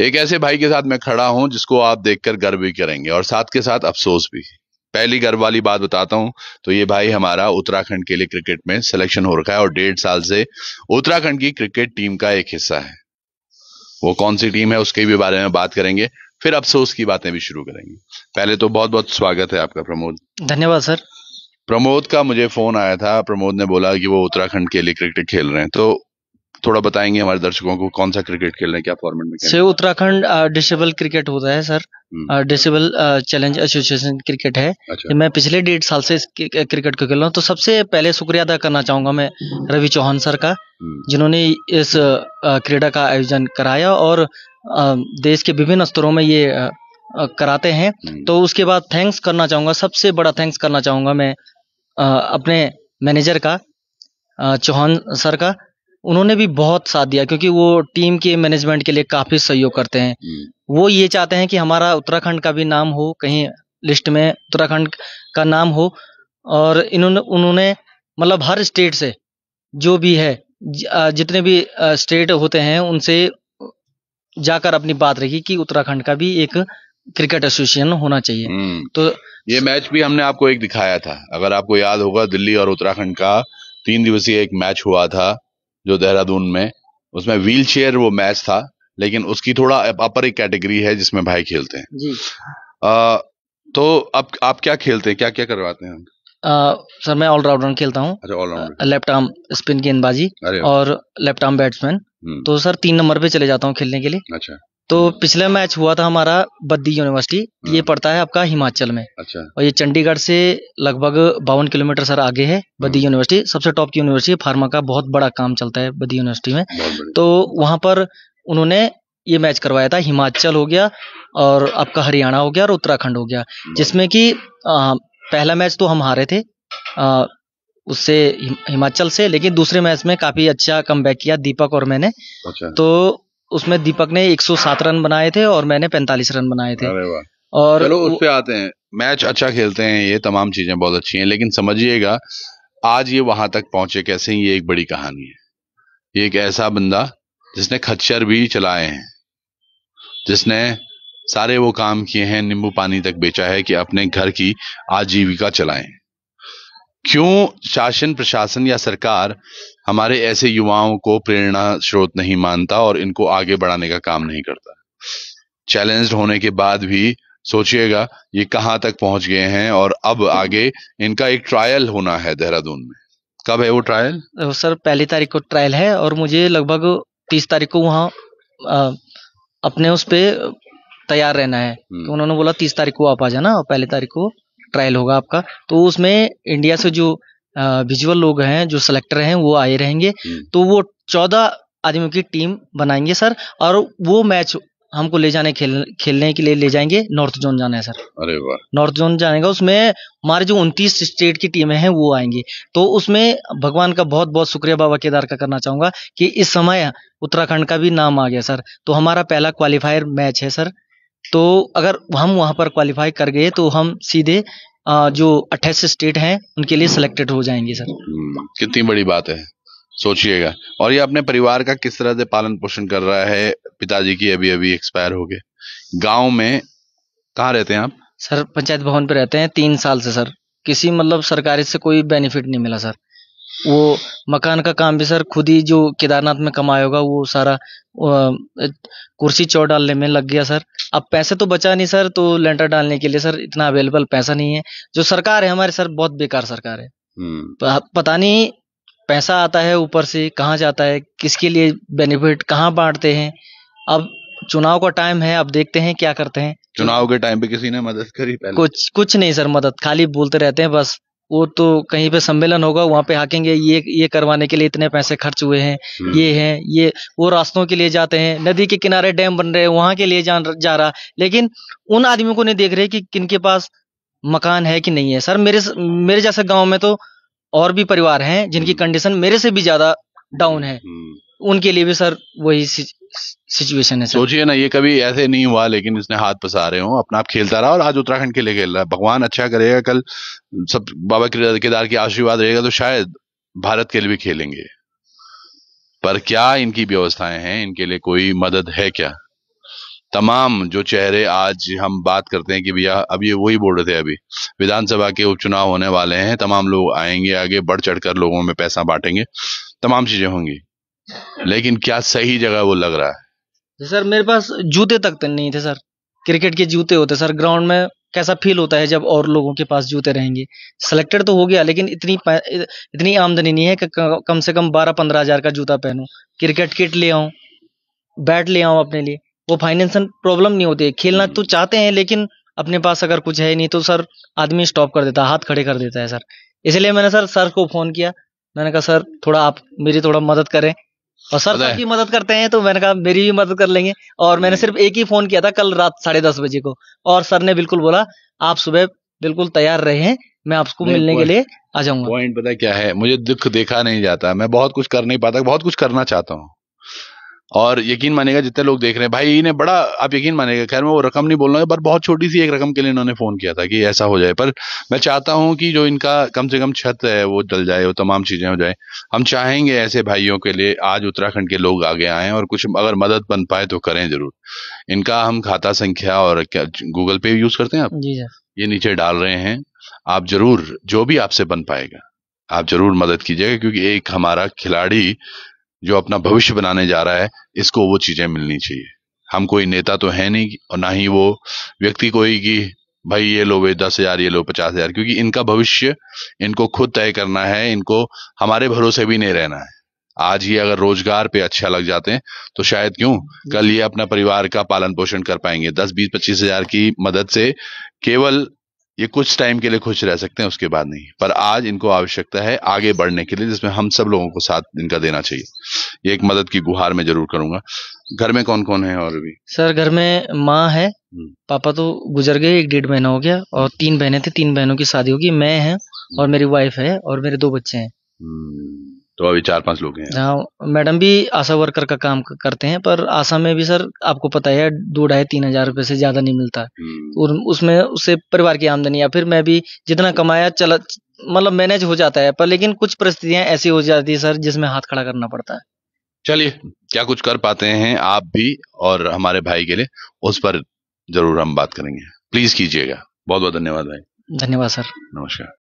एक ऐसे भाई के साथ मैं खड़ा हूं जिसको आप देखकर गर्व भी करेंगे और साथ के साथ अफसोस भी पहली गर्व वाली बात बताता हूं तो ये भाई हमारा उत्तराखंड के लिए क्रिकेट में सिलेक्शन हो रखा है और डेढ़ साल से उत्तराखंड की क्रिकेट टीम का एक हिस्सा है वो कौन सी टीम है उसके भी बारे में बात करेंगे फिर अफसोस की बातें भी शुरू करेंगे पहले तो बहुत बहुत स्वागत है आपका प्रमोद धन्यवाद सर प्रमोद का मुझे फोन आया था प्रमोद ने बोला कि वो उत्तराखंड के लिए क्रिकेट खेल रहे हैं तो थोड़ा बताएंगे हमारे दर्शकों को कौन सा क्रिकेट खेल रहे हैं क्या फॉर्मेट में सर उत्तराखंड डिसेबल क्रिकेट होता है sir disabled challenge association cricket है अच्छा। मैं पिछले डेढ़ साल से क्रिकेट को खेल रहा हूँ तो सबसे पहले शुक्रिया अदा करना चाहूंगा मैं रवि चौहान सर का हम्म। जिन्होंने इस क्रीडा का आयोजन कराया और देश के विभिन्न स्तरों में ये कराते हैं हम्म। तो उसके बाद थैंक्स करना चाहूंगा सबसे बड़ा थैंक्स करना चाहूंगा मैं अपने मैनेजर का चौहान सर का उन्होंने भी बहुत साथ दिया क्योंकि वो टीम के मैनेजमेंट के लिए काफी सहयोग करते हैं हम्म। वो ये चाहते हैं कि हमारा उत्तराखंड का भी नाम हो कहीं लिस्ट में उत्तराखंड का नाम हो और इन्होंने उन्होंने मतलब हर स्टेट से जो भी है जितने भी स्टेट होते हैं उनसे जाकर अपनी बात रखी कि उत्तराखंड का भी एक क्रिकेट एसोसिएशन होना चाहिए हम्म। तो ये मैच भी हमने आपको एक दिखाया था अगर आपको याद होगा दिल्ली और उत्तराखंड का तीन दिवसीय एक मैच हुआ था जो देहरादून में उसमें व्हील चेयर वो मैच था लेकिन उसकी थोड़ा अपर एक कैटेगरी है जिसमें भाई खेलते हैं जी आ, तो अब आप क्या खेलते हैं क्या क्या करवाते हैं आ, सर मैं ऑलराउंडर खेलता हूँ लेफ्ट आर्म स्पिन गेंदबाजी और लेफ्ट आर्म बैट्समैन तो सर तीन नंबर पे चले जाता हूँ खेलने के लिए अच्छा तो पिछला मैच हुआ था हमारा बद्दी यूनिवर्सिटी ये हाँ। पड़ता है आपका हिमाचल में अच्छा और ये चंडीगढ़ से लगभग बावन किलोमीटर सर आगे है बद्दी हाँ। यूनिवर्सिटी सबसे टॉप की यूनिवर्सिटी फार्मा का बहुत बड़ा काम चलता है बद्दी यूनिवर्सिटी में तो वहां पर उन्होंने ये मैच करवाया था हिमाचल हो गया और आपका हरियाणा हो गया और उत्तराखंड हो गया जिसमें कि पहला मैच तो हम हारे थे आ, उससे हिमाचल से लेकिन दूसरे मैच में काफी अच्छा कम किया दीपक और मैंने अच्छा। तो उसमें दीपक ने 107 रन बनाए थे और मैंने 45 रन बनाए थे और चलो उस पे आते हैं मैच अच्छा खेलते हैं ये तमाम चीजें बहुत अच्छी हैं लेकिन समझिएगा आज ये वहां तक पहुंचे कैसे ये एक बड़ी कहानी है ये एक ऐसा बंदा जिसने खच्चर भी चलाए हैं जिसने सारे वो काम किए हैं नींबू पानी तक बेचा है कि अपने घर की आजीविका चलाएं क्यों शासन प्रशासन या सरकार हमारे ऐसे युवाओं को प्रेरणा स्रोत नहीं मानता और इनको आगे बढ़ाने का काम नहीं करता चैलेंज होने के बाद भी सोचिएगा ये कहाँ तक पहुंच गए हैं और अब आगे इनका एक ट्रायल होना है देहरादून में कब है वो ट्रायल सर पहली तारीख को ट्रायल है और मुझे लगभग तीस तारीख को वहाँ अपने उस पर तैयार रहना है हम्म। तो उन्होंने बोला तीस तारीख को आप आ जाना और पहली तारीख को ट्रायल होगा आपका तो उसमें इंडिया से जो विजुअल लोग हैं जो सेलेक्टर हैं वो आए रहेंगे हम्म। तो वो चौदह आदमियों की टीम बनाएंगे सर और वो मैच हमको ले जाने खेल, खेलने के लिए ले जाएंगे नॉर्थ जोन जाना है सर अरे वाह नॉर्थ जोन जाएगा उसमें हमारे जो उनतीस स्टेट की टीमें हैं वो आएंगे तो उसमें भगवान का बहुत बहुत शुक्रिया बाबा केदार का करना चाहूंगा कि इस समय उत्तराखंड का भी नाम आ गया सर तो हमारा पहला क्वालिफायर मैच है सर तो अगर हम वहाँ पर क्वालिफाई कर गए तो हम सीधे जो अट्ठाईस स्टेट हैं उनके लिए सिलेक्टेड हो जाएंगे सर हम्म, कितनी बड़ी बात है सोचिएगा और ये अपने परिवार का किस तरह से पालन पोषण कर रहा है पिताजी की अभी अभी एक्सपायर हो गए गाँव में कहाँ रहते हैं आप सर पंचायत भवन पे रहते हैं तीन साल से सर किसी मतलब सरकारी से कोई बेनिफिट नहीं मिला सर वो मकान का काम भी सर खुद ही जो केदारनाथ में कमाया होगा वो सारा कुर्सी चौड़ डालने में लग गया सर अब पैसे तो बचा नहीं सर तो लेंटर डालने के लिए सर इतना अवेलेबल पैसा नहीं है जो सरकार है हमारे सर बहुत बेकार सरकार है हम्म। पता नहीं पैसा आता है ऊपर से कहाँ जाता है किसके लिए बेनिफिट कहाँ बांटते हैं अब चुनाव का टाइम है अब देखते हैं क्या करते हैं चुनाव के टाइम पे किसी ने मदद करी पहले कुछ कुछ नहीं सर मदद खाली बोलते रहते हैं बस वो तो कहीं पे सम्मेलन होगा वहाँ पे हाकेंगे ये ये करवाने के लिए इतने पैसे खर्च हुए हैं हम्म। ये हैं ये वो रास्तों के लिए जाते हैं नदी के किनारे डैम बन रहे हैं वहाँ के लिए जा, जा रहा लेकिन उन आदमियों को नहीं देख रहे कि किन के पास मकान है कि नहीं है सर मेरे मेरे जैसे गाँव में तो और भी परिवार हैं जिनकी कंडीशन हम्म। मेरे से भी ज़्यादा डाउन है हम्म। उनके लिए भी सर वही सिचुएशन है सोचिए ना ये कभी ऐसे नहीं हुआ लेकिन इसने हाथ रहे हो अपना आप खेलता रहा और आज उत्तराखंड के लिए खेल रहा है भगवान अच्छा करेगा कल सब बाबा केदार के आशीर्वाद रहेगा तो शायद भारत के लिए भी खेलेंगे पर क्या इनकी व्यवस्थाएं हैं इनके लिए कोई मदद है क्या तमाम जो चेहरे आज हम बात करते हैं कि भैया अब ये वही बोल रहे थे अभी विधानसभा के उपचुनाव होने वाले हैं तमाम लोग आएंगे आगे बढ़ चढ़ कर लोगों में पैसा बांटेंगे तमाम चीजें होंगी लेकिन क्या सही जगह वो लग रहा है तो सर मेरे पास जूते तक तो नहीं थे सर क्रिकेट के जूते होते सर ग्राउंड में कैसा फील होता है जब और लोगों के पास जूते रहेंगे सिलेक्टेड तो हो गया लेकिन इतनी इतनी आमदनी नहीं है कि कम से कम बारह पंद्रह हजार का जूता पहनूं क्रिकेट किट ले आऊं बैट ले आऊं अपने लिए वो फाइनेंशियल प्रॉब्लम नहीं होती है खेलना तो चाहते हैं लेकिन अपने पास अगर कुछ है नहीं तो सर आदमी स्टॉप कर देता है हाथ खड़े कर देता है सर इसलिए मैंने सर सर को फ़ोन किया मैंने कहा सर थोड़ा आप मेरी थोड़ा मदद करें और सर सबकी मदद करते हैं तो मैंने कहा मेरी भी मदद कर लेंगे और मैंने हम्म। सिर्फ एक ही फोन किया था कल रात साढ़े दस बजे को और सर ने बिल्कुल बोला आप सुबह बिल्कुल तैयार रहे हैं मैं आपको मिलने के लिए आ जाऊंगा पॉइंट पता क्या है मुझे दुख देखा नहीं जाता मैं बहुत कुछ कर नहीं पाता बहुत कुछ करना चाहता हूँ और यकीन मानेगा जितने लोग देख रहे हैं भाई ने बड़ा आप यकीन मानेगा खैर मैं वो रकम नहीं बोल रहा हूँ पर बहुत छोटी सी एक रकम के लिए इन्होंने फोन किया था कि ऐसा हो जाए पर मैं चाहता हूँ कि जो इनका कम से कम छत है वो डल जाए वो तमाम चीजें हो जाए हम चाहेंगे ऐसे भाइयों के लिए आज उत्तराखंड के लोग आगे आए और कुछ अगर मदद बन पाए तो करें जरूर इनका हम खाता संख्या और क्या गूगल पे यूज करते हैं आप ये नीचे डाल रहे हैं आप जरूर जो भी आपसे बन पाएगा आप जरूर मदद कीजिएगा क्योंकि एक हमारा खिलाड़ी जो अपना भविष्य बनाने जा रहा है इसको वो चीजें मिलनी चाहिए हम कोई नेता तो है नहीं और ना ही वो व्यक्ति कोई कि भाई ये लो वे दस हजार ये लो पचास हजार क्योंकि इनका भविष्य इनको खुद तय करना है इनको हमारे भरोसे भी नहीं रहना है आज ही अगर रोजगार पे अच्छा लग जाते हैं तो शायद क्यों कल ये अपना परिवार का पालन पोषण कर पाएंगे दस बीस पच्चीस हजार की मदद से केवल ये कुछ टाइम के लिए खुश रह सकते हैं उसके बाद नहीं पर आज इनको आवश्यकता है आगे बढ़ने के लिए जिसमें हम सब लोगों को साथ इनका देना चाहिए ये एक मदद की गुहार में जरूर करूंगा घर में कौन कौन है और भी सर घर में माँ है हम्म। पापा तो गुजर गए एक डेढ़ महीना हो गया और तीन बहने थी तीन बहनों की शादी होगी मैं है और मेरी वाइफ है और मेरे दो बच्चे हैं हम्म। तो अभी चार पांच लोग हैं हाँ मैडम भी आशा वर्कर का काम करते हैं पर आशा में भी सर आपको पता है दो ढाई तीन हजार रूपए से ज्यादा नहीं मिलता हम्म। और उसमें उससे परिवार की आमदनी या फिर मैं भी जितना कमाया चला मतलब मैनेज हो जाता है पर लेकिन कुछ परिस्थितियां ऐसी हो जाती है सर जिसमें हाथ खड़ा करना पड़ता है चलिए क्या कुछ कर पाते हैं आप भी और हमारे भाई के लिए उस पर जरूर हम बात करेंगे प्लीज कीजिएगा बहुत बहुत धन्यवाद भाई धन्यवाद सर नमस्कार